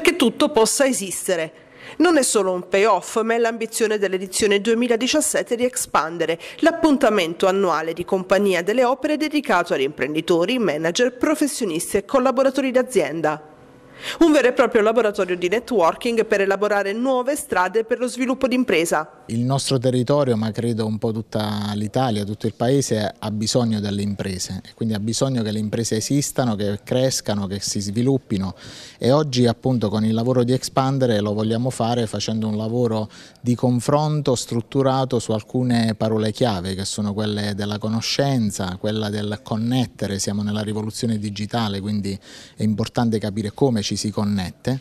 perché tutto possa esistere. Non è solo un payoff, ma è l'ambizione dell'edizione 2017 di Expandere, l'appuntamento annuale di Compagnia delle Opere dedicato agli imprenditori, manager, professionisti e collaboratori d'azienda un vero e proprio laboratorio di networking per elaborare nuove strade per lo sviluppo d'impresa. Il nostro territorio, ma credo un po' tutta l'Italia, tutto il paese, ha bisogno delle imprese, E quindi ha bisogno che le imprese esistano, che crescano, che si sviluppino e oggi appunto con il lavoro di Expandere lo vogliamo fare facendo un lavoro di confronto strutturato su alcune parole chiave che sono quelle della conoscenza, quella del connettere, siamo nella rivoluzione digitale quindi è importante capire come ci ci si connette,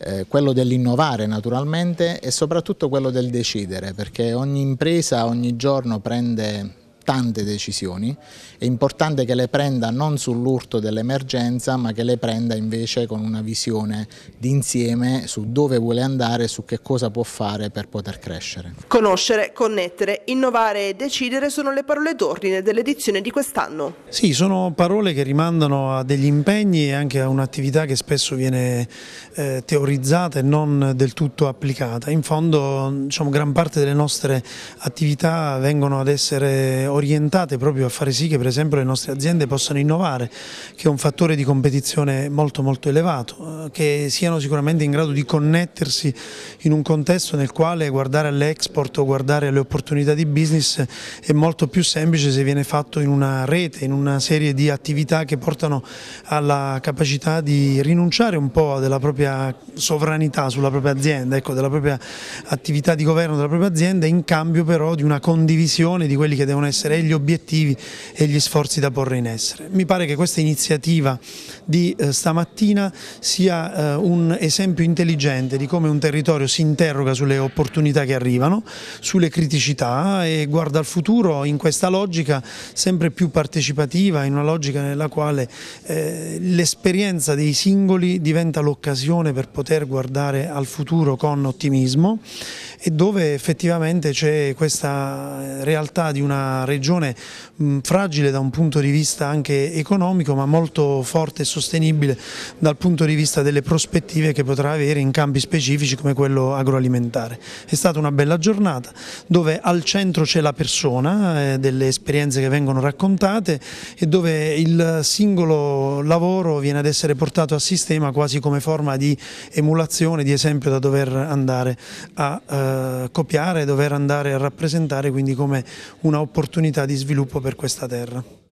eh, quello dell'innovare naturalmente e soprattutto quello del decidere, perché ogni impresa ogni giorno prende tante decisioni, è importante che le prenda non sull'urto dell'emergenza ma che le prenda invece con una visione d'insieme su dove vuole andare, su che cosa può fare per poter crescere. Conoscere, connettere, innovare e decidere sono le parole d'ordine dell'edizione di quest'anno. Sì, sono parole che rimandano a degli impegni e anche a un'attività che spesso viene eh, teorizzata e non del tutto applicata. In fondo diciamo, gran parte delle nostre attività vengono ad essere orientate proprio a fare sì che per esempio le nostre aziende possano innovare, che è un fattore di competizione molto molto elevato, eh, che siano sicuramente in grado di connettersi in un contesto nel quale guardare all'export o guardare alle opportunità di business è molto più semplice se viene fatto in una rete, in una serie di attività che portano alla capacità di rinunciare un po' della propria sovranità sulla propria azienda, ecco, della propria attività di governo della propria azienda in cambio però di una condivisione di quelli che devono essere essere e gli obiettivi e gli sforzi da porre in essere. Mi pare che questa iniziativa di eh, stamattina sia eh, un esempio intelligente di come un territorio si interroga sulle opportunità che arrivano, sulle criticità e guarda al futuro in questa logica sempre più partecipativa, in una logica nella quale eh, l'esperienza dei singoli diventa l'occasione per poter guardare al futuro con ottimismo e dove effettivamente c'è questa realtà di una regione fragile da un punto di vista anche economico ma molto forte e sostenibile dal punto di vista delle prospettive che potrà avere in campi specifici come quello agroalimentare. È stata una bella giornata dove al centro c'è la persona, eh, delle esperienze che vengono raccontate e dove il singolo lavoro viene ad essere portato a sistema quasi come forma di emulazione, di esempio da dover andare a eh, eh, copiare, dover andare a rappresentare quindi come un'opportunità di sviluppo per questa terra.